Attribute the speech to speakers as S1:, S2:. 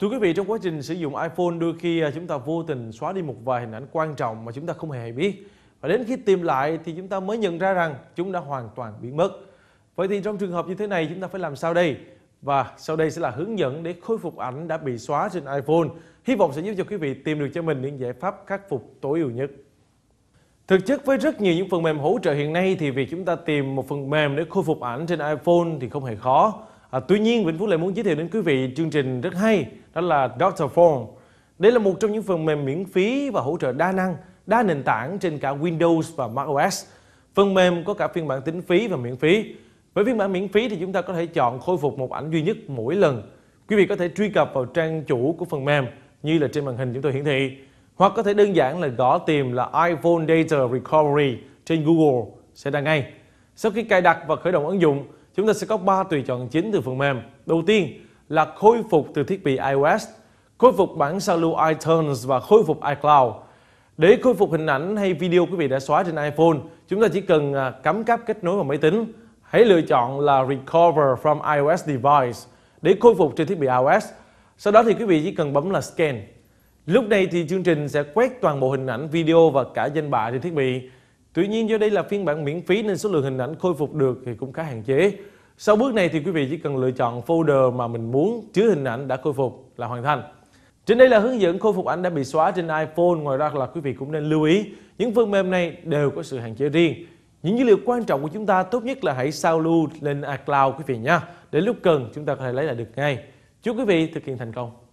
S1: Thưa quý vị, trong quá trình sử dụng iPhone đôi khi à, chúng ta vô tình xóa đi một vài hình ảnh quan trọng mà chúng ta không hề biết. Và đến khi tìm lại thì chúng ta mới nhận ra rằng chúng đã hoàn toàn biến mất. Vậy thì trong trường hợp như thế này chúng ta phải làm sao đây? Và sau đây sẽ là hướng dẫn để khôi phục ảnh đã bị xóa trên iPhone. Hy vọng sẽ giúp cho quý vị tìm được cho mình những giải pháp khắc phục tối ưu nhất. Thực chất với rất nhiều những phần mềm hỗ trợ hiện nay thì việc chúng ta tìm một phần mềm để khôi phục ảnh trên iPhone thì không hề khó. À, tuy nhiên Vĩnh Phúc lại muốn giới thiệu đến quý vị chương trình rất hay đó là Doctor Phone. Đây là một trong những phần mềm miễn phí và hỗ trợ đa năng, đa nền tảng trên cả Windows và Mac OS. Phần mềm có cả phiên bản tính phí và miễn phí. Với phiên bản miễn phí thì chúng ta có thể chọn khôi phục một ảnh duy nhất mỗi lần. Quý vị có thể truy cập vào trang chủ của phần mềm như là trên màn hình chúng tôi hiển thị hoặc có thể đơn giản là gõ tìm là iPhone Data Recovery trên Google sẽ ra ngay. Sau khi cài đặt và khởi động ứng dụng, Chúng ta sẽ có 3 tùy chọn chính từ phần mềm. Đầu tiên là khôi phục từ thiết bị iOS, khôi phục bản sao lưu iTunes và khôi phục iCloud. Để khôi phục hình ảnh hay video quý vị đã xóa trên iPhone, chúng ta chỉ cần à, cắm cáp kết nối vào máy tính. Hãy lựa chọn là Recover from iOS Device để khôi phục trên thiết bị iOS. Sau đó thì quý vị chỉ cần bấm là Scan. Lúc này thì chương trình sẽ quét toàn bộ hình ảnh, video và cả danh bạ trên thiết bị. Tuy nhiên do đây là phiên bản miễn phí nên số lượng hình ảnh khôi phục được thì cũng khá hạn chế. Sau bước này thì quý vị chỉ cần lựa chọn folder mà mình muốn chứa hình ảnh đã khôi phục là hoàn thành. Trên đây là hướng dẫn khôi phục ảnh đã bị xóa trên iPhone. Ngoài ra là quý vị cũng nên lưu ý những phần mềm này đều có sự hạn chế riêng. Những dữ liệu quan trọng của chúng ta tốt nhất là hãy sao lưu lên iCloud quý vị nha. Để lúc cần chúng ta có thể lấy lại được ngay. Chúc quý vị thực hiện thành công.